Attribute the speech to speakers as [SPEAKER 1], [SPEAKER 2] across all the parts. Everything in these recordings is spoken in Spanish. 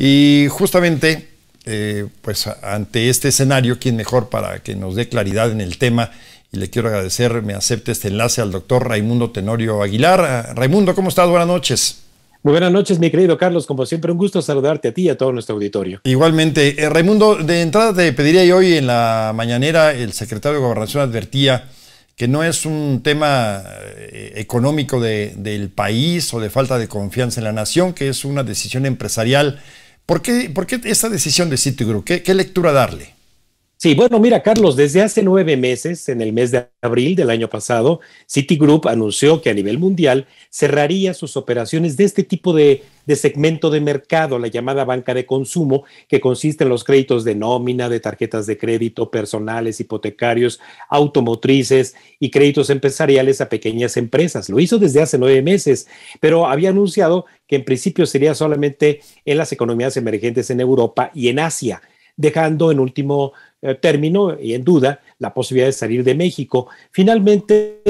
[SPEAKER 1] Y justamente, eh, pues ante este escenario, ¿quién mejor para que nos dé claridad en el tema? Y le quiero agradecer, me acepte este enlace al doctor Raimundo Tenorio Aguilar. Ah, Raimundo, ¿cómo estás? Buenas noches. Muy buenas noches, mi querido Carlos. Como siempre, un gusto saludarte a
[SPEAKER 2] ti y a todo nuestro auditorio.
[SPEAKER 1] Igualmente, eh, Raimundo, de entrada te pediría hoy en la mañanera el secretario de Gobernación advertía que no es un tema eh, económico del país o de falta de confianza en la nación, que es una decisión empresarial
[SPEAKER 2] ¿Por qué, por qué esta decisión de Citigroup? ¿Qué lectura darle? Sí, bueno, mira, Carlos, desde hace nueve meses, en el mes de abril del año pasado, Citigroup anunció que a nivel mundial cerraría sus operaciones de este tipo de, de, segmento de mercado, la llamada banca de consumo, que consiste en los créditos de nómina, de tarjetas de crédito, personales, hipotecarios, automotrices y créditos empresariales a pequeñas empresas. Lo hizo desde hace nueve meses, pero había anunciado que en principio sería solamente en las economías emergentes en Europa y en Asia dejando en último eh, término y en duda la posibilidad de salir de México. Finalmente,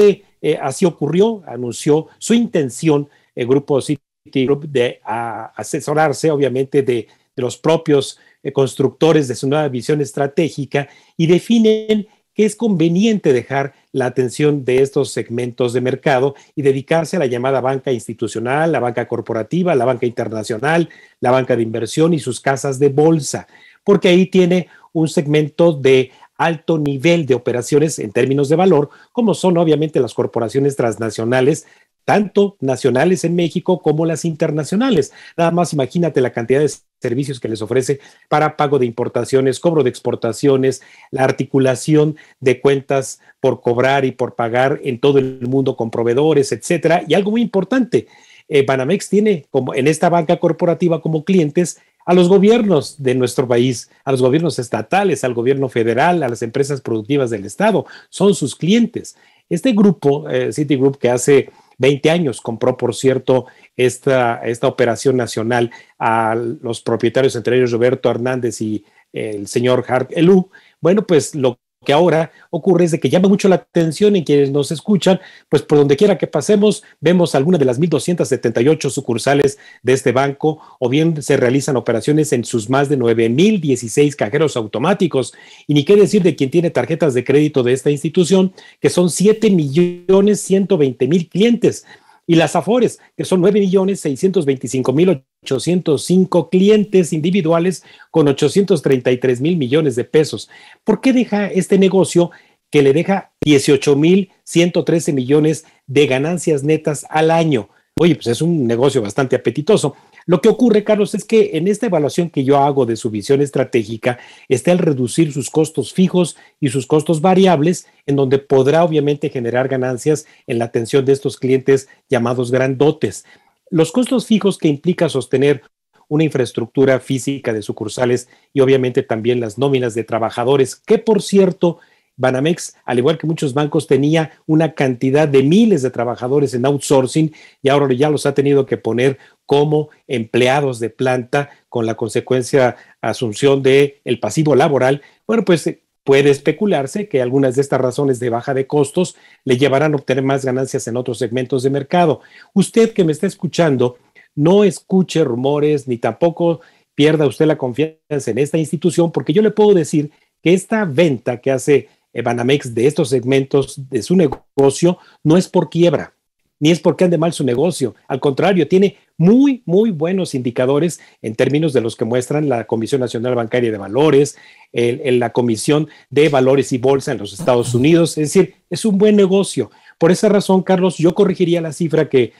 [SPEAKER 2] eh, así ocurrió, anunció su intención el grupo Citigroup de asesorarse, obviamente, de, los propios eh, constructores de su nueva visión estratégica y definen que es conveniente dejar la atención de estos segmentos de mercado y dedicarse a la llamada banca institucional, la banca corporativa, la banca internacional, la banca de inversión y sus casas de bolsa porque ahí tiene un segmento de alto nivel de operaciones en términos de valor, como son obviamente las corporaciones transnacionales, tanto nacionales en México como las internacionales. Nada más imagínate la cantidad de servicios que les ofrece para pago de importaciones, cobro de exportaciones, la articulación de cuentas por cobrar y por pagar en todo el mundo con proveedores, etcétera. Y algo muy importante, eh, Banamex tiene como en esta banca corporativa como clientes a los gobiernos de nuestro país, a los gobiernos estatales, al gobierno federal, a las empresas productivas del Estado. Son sus clientes. Este grupo, eh, Citigroup, que hace 20 años compró, por cierto, esta, esta operación nacional a los propietarios, entre ellos Roberto Hernández y el señor Hart Elú, bueno, pues lo que ahora ocurre es de que llama mucho la atención en quienes nos escuchan, pues por donde quiera que pasemos, vemos alguna de las 1.278 sucursales de este banco o bien se realizan operaciones en sus más de 9.016 cajeros automáticos. Y ni qué decir de quien tiene tarjetas de crédito de esta institución, que son 7.120.000 clientes, y las AFORES, que son 9.625.805 clientes individuales con tres mil millones de pesos. ¿Por qué deja este negocio que le deja 18.113 millones de ganancias netas al año? oye, pues es un negocio bastante apetitoso. Lo que ocurre, Carlos, es que en esta evaluación que yo hago de su visión estratégica está el reducir sus costos fijos y sus costos variables, en donde podrá obviamente generar ganancias en la atención de estos clientes llamados grandotes. Los costos fijos que implica sostener una infraestructura física de sucursales y obviamente también las nóminas de trabajadores, que por cierto Banamex, al igual que muchos bancos, tenía una cantidad de miles de trabajadores en outsourcing y ahora ya los ha tenido que poner como empleados de planta con la consecuencia asunción del el pasivo laboral. Bueno, pues eh, Puede especularse que algunas de estas razones de baja de costos le llevarán a obtener más ganancias en otros segmentos de mercado. Usted que me está escuchando, no escuche rumores ni tampoco pierda usted la confianza en esta institución porque yo le puedo decir que esta venta que hace eh, Banamex de estos segmentos de su negocio no es por quiebra, ni es porque ande mal su negocio. Al contrario, tiene muy, muy buenos indicadores en términos de los que muestran la Comisión Nacional Bancaria de Valores, la Comisión de Valores y Bolsa en los Estados Unidos. Es decir, es un buen negocio. Por esa razón, Carlos, yo corregiría la cifra que,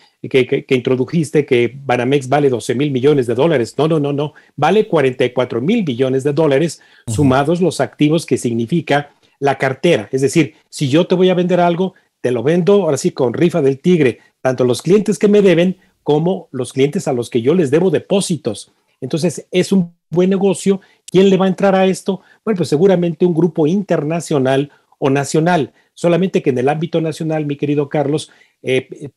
[SPEAKER 2] introdujiste, que Banamex vale 12 mil millones de dólares. No, no, no, no. Vale 44 mil millones de dólares sumados los activos que significa la cartera. Es decir, si yo te voy a vender algo, te lo vendo ahora sí con rifa del tigre, tanto los clientes que me deben como los clientes a los que yo les debo depósitos. Entonces, es un buen negocio. ¿Quién le va a entrar a esto? Bueno, pues seguramente un grupo internacional o nacional. Solamente que en el ámbito nacional, mi querido Carlos, eh, eh,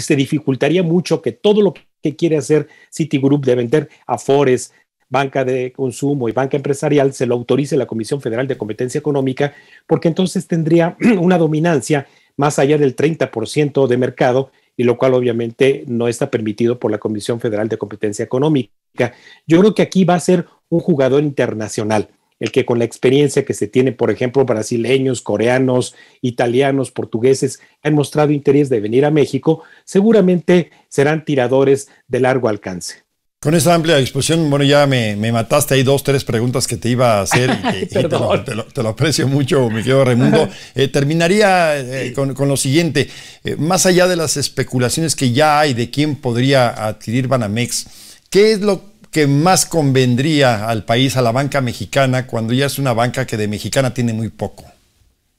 [SPEAKER 2] se dificultaría mucho que todo lo que quiere hacer Citigroup de vender a afores, banca de consumo y banca empresarial se lo autorice la Comisión Federal de Competencia Económica, porque entonces tendría una dominancia más allá del 30% de mercado, y lo cual obviamente no está permitido por la Comisión Federal de Competencia Económica. Yo creo que aquí va a ser un jugador internacional, el que con la experiencia que se tiene, por ejemplo, brasileños, coreanos, italianos, portugueses, han mostrado interés de venir a México, seguramente serán tiradores de largo alcance. Con esta amplia exposición, bueno, ya
[SPEAKER 1] me, mataste Hay dos, tres preguntas que te iba a hacer y, te, lo, aprecio mucho, mi querido Raimundo. Eh, terminaría eh, con, lo siguiente. Eh, más allá de las especulaciones que ya hay de quién podría adquirir Banamex, ¿qué es lo que más convendría al país, a la banca mexicana, cuando ya es una banca que de mexicana tiene muy poco?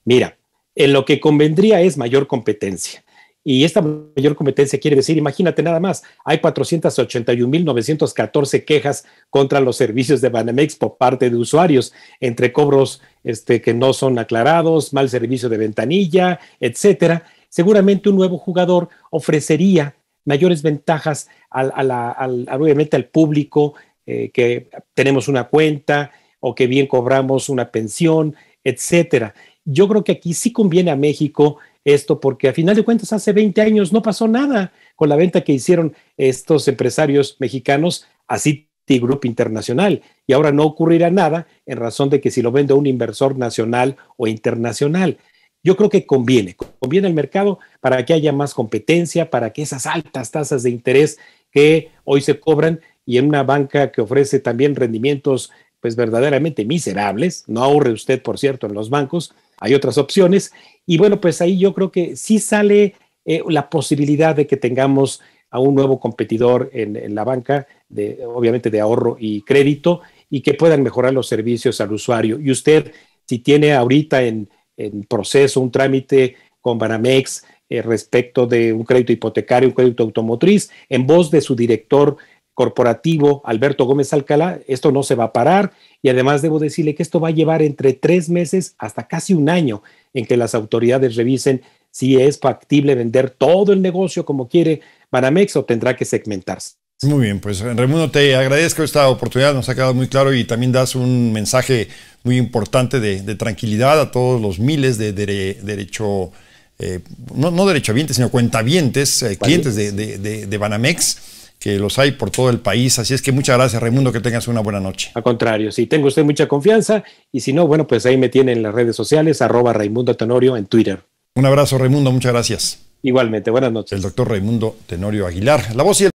[SPEAKER 2] Mira, en lo que convendría es mayor competencia. Y esta mayor competencia quiere decir, imagínate nada más, hay 481.914 quejas contra los servicios de Banamex por parte de usuarios, entre cobros este, que no son aclarados, mal servicio de ventanilla, etcétera. Seguramente un nuevo jugador ofrecería mayores ventajas al, obviamente al público eh, que tenemos una cuenta o que bien cobramos una pensión, etcétera. Yo creo que aquí sí conviene a México esto porque a final de cuentas hace 20 años no pasó nada con la venta que hicieron estos empresarios mexicanos a Citigroup Internacional y ahora no ocurrirá nada en razón de que si lo vende un inversor nacional o internacional. Yo creo que conviene, conviene al mercado para que haya más competencia, para que esas altas tasas de interés que hoy se cobran y en una banca que ofrece también rendimientos pues verdaderamente miserables, no ahorre usted por cierto en los bancos, hay otras opciones. Y bueno, pues ahí yo creo que sí sale eh, la posibilidad de que tengamos a un nuevo competidor en, la banca, de, obviamente de ahorro y crédito, y que puedan mejorar los servicios al usuario. Y usted, si tiene ahorita en, proceso un trámite con Banamex eh, respecto de un crédito hipotecario, un crédito automotriz, en voz de su director corporativo Alberto Gómez Alcalá, esto no se va a parar y además debo decirle que esto va a llevar entre tres meses hasta casi un año en que las autoridades revisen si es factible vender todo el negocio como quiere Banamex o tendrá que segmentarse.
[SPEAKER 1] Muy bien, pues Remundo te agradezco esta oportunidad, nos ha quedado muy claro y también das un mensaje muy importante de, tranquilidad a todos los miles de derecho, eh, no, derecho derechohabientes, sino cuentavientes, eh, clientes de Banamex que los hay por todo el país. Así es que muchas gracias, Raimundo, que tengas una
[SPEAKER 2] buena noche. Al contrario, si tengo usted mucha confianza y si no, bueno, pues ahí me tienen en las redes sociales, arroba Raimundo Tenorio en Twitter.
[SPEAKER 1] Un abrazo, Raimundo, muchas gracias.
[SPEAKER 2] Igualmente, buenas noches. El doctor Raimundo
[SPEAKER 1] Tenorio Aguilar, la voz y